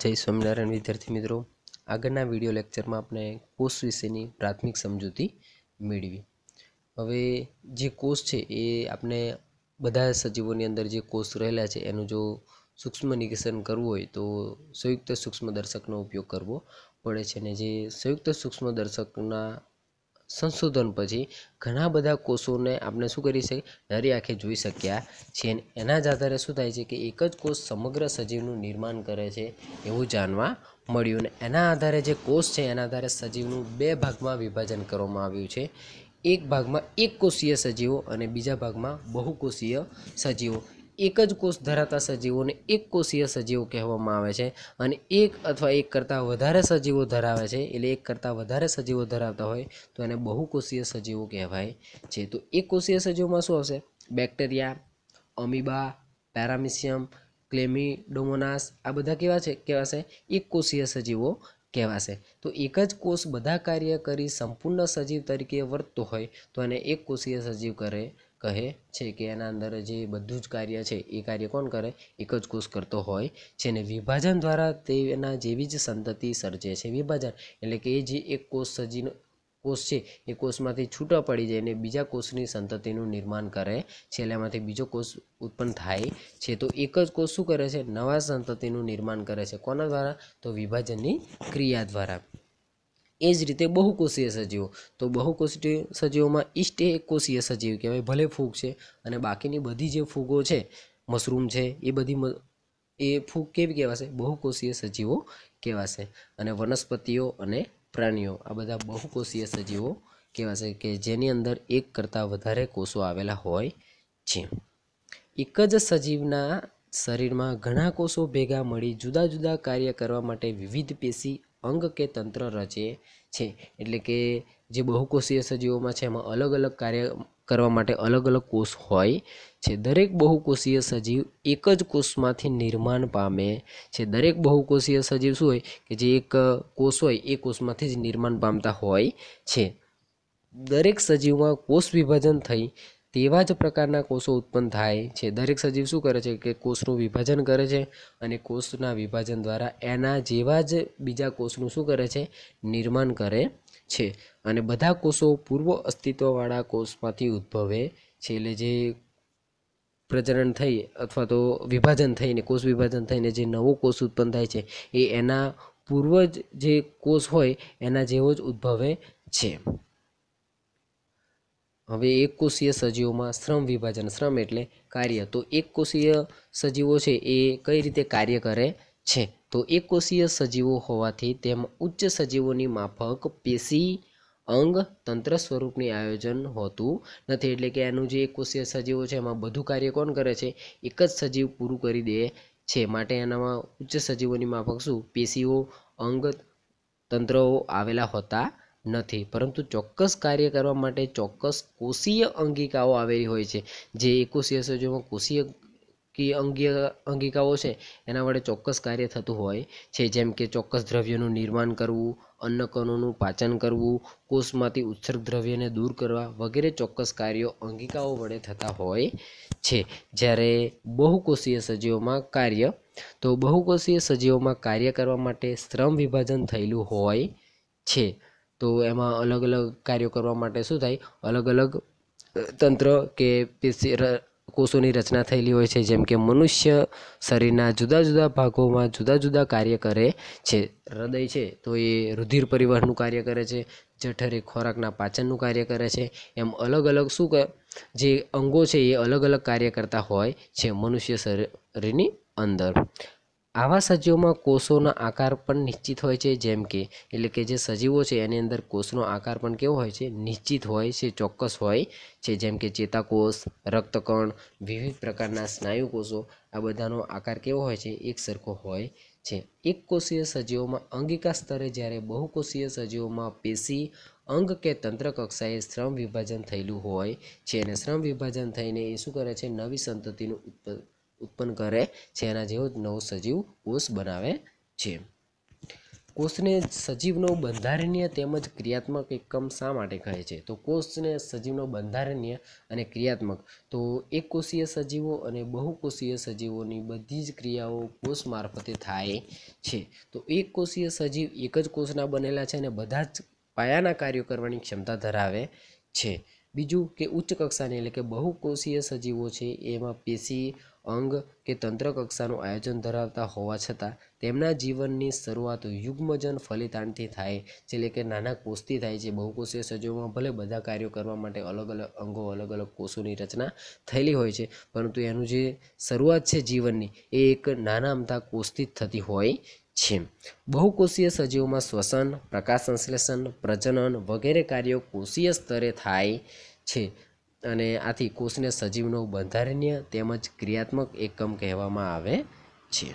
જય સ્વામિનારાયણ વિદ્યાર્થી મિત્રો આગળના વિડીયો લેક્ચરમાં આપણે કોષ વિશેની પ્રાથમિક સમજૂતી મેળવી હવે જે કોષ છે એ આપણે બધા સજીવોની અંદર જે કોષ રહેલા છે એનું જો સૂક્ષ્મ નિરીક્ષણ કરવું હોય તો સંયુક્ત સૂક્ષ્મ દર્શકનો ઉપયોગ કરવો પડે છે અને જે સંયુક્ત સૂક્ષ્મ દર્શકના સંશોધન પછી ઘણા બધા કોષોને આપણે શું કરી શકીએ નરી આંખે જોઈ શક્યા છીએ એના જ આધારે શું થાય છે કે એક જ કોષ સમગ્ર સજીવનું નિર્માણ કરે છે એવું જાણવા મળ્યું ને એના આધારે જે કોષ છે એના આધારે સજીવનું બે ભાગમાં વિભાજન કરવામાં આવ્યું છે એક ભાગમાં એક કોષીય સજીવો અને બીજા ભાગમાં બહુકોષીય સજીવો એક જ કોષ ધરાવતા સજીવોને એક કોષીય સજીવો કહેવામાં આવે છે અને એક અથવા એક કરતાં વધારે સજીવો ધરાવે છે એટલે એક કરતાં વધારે સજીવો ધરાવતા હોય તો એને બહુકોષીય સજીવો કહેવાય છે તો એક કોષીય સજીવોમાં શું આવશે બેક્ટેરિયા અમીબા પેરામિશિયમ ક્લેમિડોમોનાસ આ બધા કેવા છે કહેવાશે એક કોષીય સજીવો કહેવાશે તો એક જ કોષ બધા કાર્ય કરી સંપૂર્ણ સજીવ તરીકે વર્તતો હોય તો એને એક કોષીય સજીવ કરે કહે છે કે એના અંદર જે બધું જ કાર્ય છે એ કાર્ય કોણ કરે એક જ કોષ કરતો હોય છે ને વિભાજન દ્વારા તેના જેવી જ સંતતિ સર્જે છે વિભાજન એટલે કે એ જે એક કોષ સજીનો કોષ છે એ કોષમાંથી છૂટા પડી જાય અને બીજા કોષની સંતતિનું નિર્માણ કરે છે એટલે એમાંથી બીજો કોષ ઉત્પન્ન થાય છે તો એક જ કોષ શું કરે છે નવા સંતતિનું નિર્માણ કરે છે કોના દ્વારા તો વિભાજનની ક્રિયા દ્વારા એ જ રીતે બહુકોષીય સજીવો તો બહુકોષીય સજીવોમાં ઈસ્ટ એ કોષીય સજીવ કહેવાય ભલે ફૂગ છે અને બાકીની બધી જે ફૂગો છે મશરૂમ છે એ બધી એ ફૂગ કેવી કહેવાશે બહુકોષીય સજીવો કહેવાશે અને વનસ્પતિઓ અને પ્રાણીઓ આ બધા બહુકોષીય સજીવો કહેવાશે કે જેની અંદર એક કરતાં વધારે કોષો આવેલા હોય છે એક જ સજીવના શરીરમાં ઘણા કોષો ભેગા મળી જુદા જુદા કાર્ય કરવા માટે વિવિધ પેશી અંગ કે તંત્ર રચે છે એટલે કે જે બહુકોષીય સજીવોમાં છે એમાં અલગ અલગ કાર્ય કરવા માટે અલગ અલગ કોષ હોય છે દરેક બહુકોષીય સજીવ એક જ કોષમાંથી નિર્માણ પામે છે દરેક બહુકોષીય સજીવ શું હોય કે જે એક કોષ હોય એ કોષમાંથી જ નિર્માણ પામતા હોય છે દરેક સજીવમાં કોષ વિભાજન થઈ તેવા જ પ્રકારના કોષો ઉત્પન્ન થાય છે દરેક સજીવ શું કરે છે કે કોષનું વિભાજન કરે છે અને કોષના વિભાજન દ્વારા એના જેવા જ બીજા કોષનું શું કરે છે નિર્માણ કરે છે અને બધા કોષો પૂર્વ અસ્તિત્વવાળા કોષમાંથી ઉદ્ભવે છે એટલે જે પ્રજનન થઈ અથવા તો વિભાજન થઈને કોષ વિભાજન થઈને જે નવો કોષ ઉત્પન્ન થાય છે એ એના પૂર્વજ જે કોષ હોય એના જેવો જ ઉદ્ભવે છે હવે એકકોષીય સજીવોમાં શ્રમ વિભાજન શ્રમ એટલે કાર્ય તો એકકોષીય સજીવો છે એ કઈ રીતે કાર્ય કરે છે તો એકકોષીય સજીવો હોવાથી તેમ ઉચ્ચ સજીવોની માફક પેશી અંગ તંત્ર સ્વરૂપની આયોજન હોતું નથી એટલે કે એનું જે એકકોષીય સજીવો છે એમાં બધું કાર્ય કોણ કરે છે એક જ સજીવ પૂરું કરી દે છે માટે એનામાં ઉચ્ચ સજીવોની માફક શું પેશીઓ અંગ તંત્રો આવેલા હોતા નથી પરંતુ ચોક્કસ કાર્ય કરવા માટે ચોક્કસ કોષીય અંગિકાઓ આવેલી હોય છે જે એકોષીય સંયોજનમાં કોષીય કે અંગીય અંગિકાઓ છે એના વડે ચોક્કસ કાર્ય થતું હોય છે જેમ કે ચોક્કસ દ્રવ્યનું નિર્માણ કરવું અન્નકણોનું પાચન કરવું કોષમાંથી ઉત્સર્ગ દ્રવ્યને દૂર કરવા વગેરે ચોક્કસ કાર્યો અંગિકાઓ વડે થતા હોય છે જ્યારે બહુકોષીય સજીવોમાં કાર્ય તો બહુકોષીય સજીવોમાં કાર્ય કરવા માટે શ્રમ વિભાજન થયેલું હોય છે તો એમાં અલગ અલગ કાર્યો કરવા માટે શું થાય અલગ અલગ તંત્ર કે પેશી કોષોની રચના થયેલી હોય છે જેમ કે મનુષ્ય શરીરના જુદા જુદા ભાગોમાં જુદા જુદા કાર્ય કરે છે હૃદય છે તો એ રુધિર પરિવહનનું કાર્ય કરે છે જઠરે ખોરાકના પાચનનું કાર્ય કરે છે એમ અલગ અલગ શું જે અંગો છે એ અલગ અલગ કાર્ય કરતા હોય છે મનુષ્ય શરીરની અંદર આવા સજીવોમાં કોષોના આકાર પણ નિશ્ચિત હોય છે જેમ કે એટલે કે જે સજીવો છે એની અંદર કોષનો આકાર પણ કેવો હોય છે નિશ્ચિત હોય છે ચોક્કસ હોય છે જેમ કે ચેતાકોષ રક્તકણ વિવિધ પ્રકારના સ્નાયુ કોષો આ બધાનો આકાર કેવો હોય છે એક સરખો હોય છે એક કોષીય સજીવોમાં અંગિકા સ્તરે જ્યારે બહુકોષીય સજીવોમાં પેશી અંગ કે તંત્ર કક્ષાએ શ્રમ વિભાજન થયેલું હોય છે અને શ્રમ વિભાજન થઈને એ શું કરે છે નવી સંતતિનું ઉત્પન્ન ઉત્પન્ન કરે છે એના જેવો નવો સજીવ કોષ બનાવે છે કોષને સજીવનો બંધારણીય તેમજ ક્રિયાત્મક એકમ શા માટે કહે છે તો કોષને સજીવનો બંધારણીય અને ક્રિયાત્મક તો એક કોષીય સજીવો અને બહુકોષીય સજીવોની બધી જ ક્રિયાઓ કોષ મારફતે થાય છે તો એક કોષીય સજીવ એક જ કોષના બનેલા છે અને બધા જ પાયાના કાર્યો કરવાની ક્ષમતા ધરાવે છે બીજું કે ઉચ્ચ કક્ષાની એટલે કે બહુકોષીય સજીવો છે એમાં પેશી અંગ કે તંત્ર કક્ષાનું આયોજન ધરાવતા હોવા છતાં તેમના જીવનની શરૂઆત યુગ્મજન ફલિતાણથી થાય છે એટલે કે નાના કોષથી થાય છે બહુકોષીય સજીવોમાં ભલે બધા કાર્યો કરવા માટે અલગ અલગ અંગો અલગ અલગ કોષોની રચના થયેલી હોય છે પરંતુ એનું જે શરૂઆત છે જીવનની એ એક નાના અમતા કોષથી જ થતી હોય છે બહુકોષીય સજીવોમાં શ્વસન પ્રકાશ સંશ્લેષણ પ્રજનન વગેરે કાર્યો કોષીય સ્તરે થાય છે અને આથી કોષને સજીવનો બંધારણીય તેમજ ક્રિયાત્મક એકમ કહેવામાં આવે છે